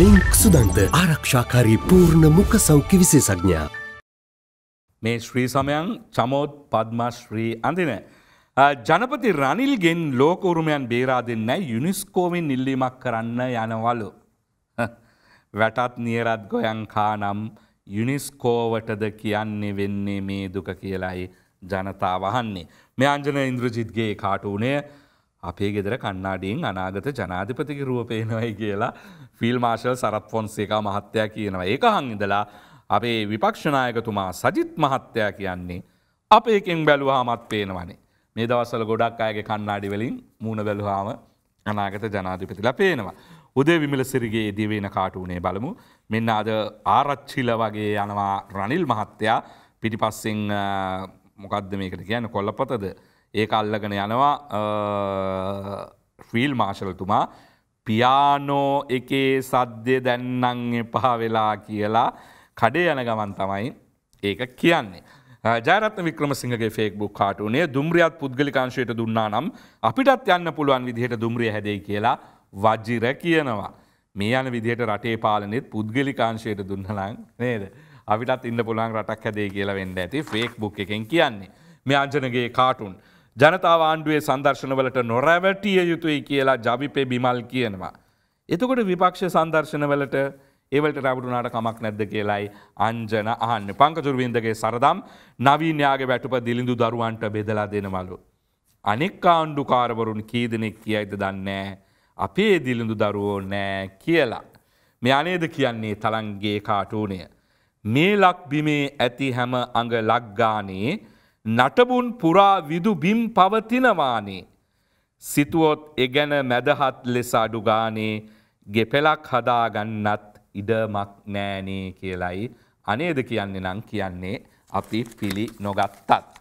Link සුදන්ත ආරක්ෂාකාරී පූර්ණ මුක සෞඛ්‍ය විශේසඥා. මේ ශ්‍රී සමයන් චමෝත් පද්මශ්‍රී අඳන. ජනපති රනිල්ගෙන් ලෝකවරුමයන් බේරා දෙන්න යුනිස්කෝවෙන් ඉල්ලීමක් කරන්න යනවලු. වැටත් නියරත් ගොයංකා නම් යුනිස්කෝවටද කියන්නේ වෙන්නේ මේ දුක කියලයි ජනතා වහන්නේ. මේ අංජන ඉන්ද්‍රජිත්ගේ කාටුනේ අපේ ගෙදර කන්නාඩියෙන් අනාගත ජනාධිපතික රුව පේනවයි කියලා ෆිල් මාර්ශල් සරත් ෆොන්සේකා මහත්තයා කියනවා ඒක හංඉදලා අපේ විපක්ෂනායකතුමා සජිත් මහත්තයා කියන්නේ අපේකෙන් බැලුවාමත් පේනවනේ මේ දවස්සල ගොඩක් අයගේ කන්නාඩි වලින් මූුණ බැලුහාම අනාගත ජනාධිපතිලා පේනවා. උදේ විමලසිරිගේ දිවෙන කාටුනේ බලමු මෙන්න අද ආරච්චිල වගේ යනවා රනිල් මහත්තයා පිටිපස්සෙන් මොකක්ද මේකට කියන්න කොල්ලපතද ඒ අල්ලගෙන යනවා ෆිල් මාශලතුමා පියානෝ එකේ සද්‍ය දැන්නං එපා වෙලා කියලා කඩේ යන ගමන් තමයි ඒක කියන්නේ. ජාරත් වික්‍රමසිංහගේ ෆේක්බුක් කාටුනේ දුම්රියත් පුද්ගලිකාංශයට දුන්නා නම් අපිටත් යන්න පුළුවන් විදිහට දුම්රිය හැදේ කියලා වජිර කියනවා. මේ යන විදිහට රටේ පාලනෙත් පුද්ගලිකාංශයට දුන්නලං නේද. අපිටත් ඉන්න පුළන් රටක් හැදේ කියලා වෙන්න ඇති ෆේක් බුක් එකෙන් කියන්නේ. මේ අංජනගේ කාටුන්. ජනතාව ආණ්ඩුවේ සංදර්ශනවලට නොරැවටිය යුතුයි කියලා ජවිපේ බිමල් කියනවා. එතකොට විපක්ෂ සංදර්ශනවලට ඒවලට රැවටුනාට කමක් නැද්ද කියලායි අංජන අහන්න පංකචුරුවින්දගේ සරදම් නවීන්‍යයාගේ වැටුප දිලිඳු දරුවන්ට බෙදලා දෙනවලු. අනෙක් ආණ්ඩු කාරවරුන් කීදනෙක් කියයිද දන්නේ අපේ දිලිඳු දරුවෝ නෑ කියලා. මෙ අනේද කියන්නේ තලන්ගේ කාටූනය. මේ ලක්බිමේ ඇති හැම අඟ ලක්ගානේ නටබුන් පුරා විදු බිම් පවතිනවානේ. සිතුවොත් එගැන මැදහත් ලෙස අඩුගානේ ගෙපෙලක් හදාගන්නත් ඉඩමක් නෑනේ කියලයි අනේද කියන්නේ නම් කියන්නේ අපි පිළි නොගත්තත්.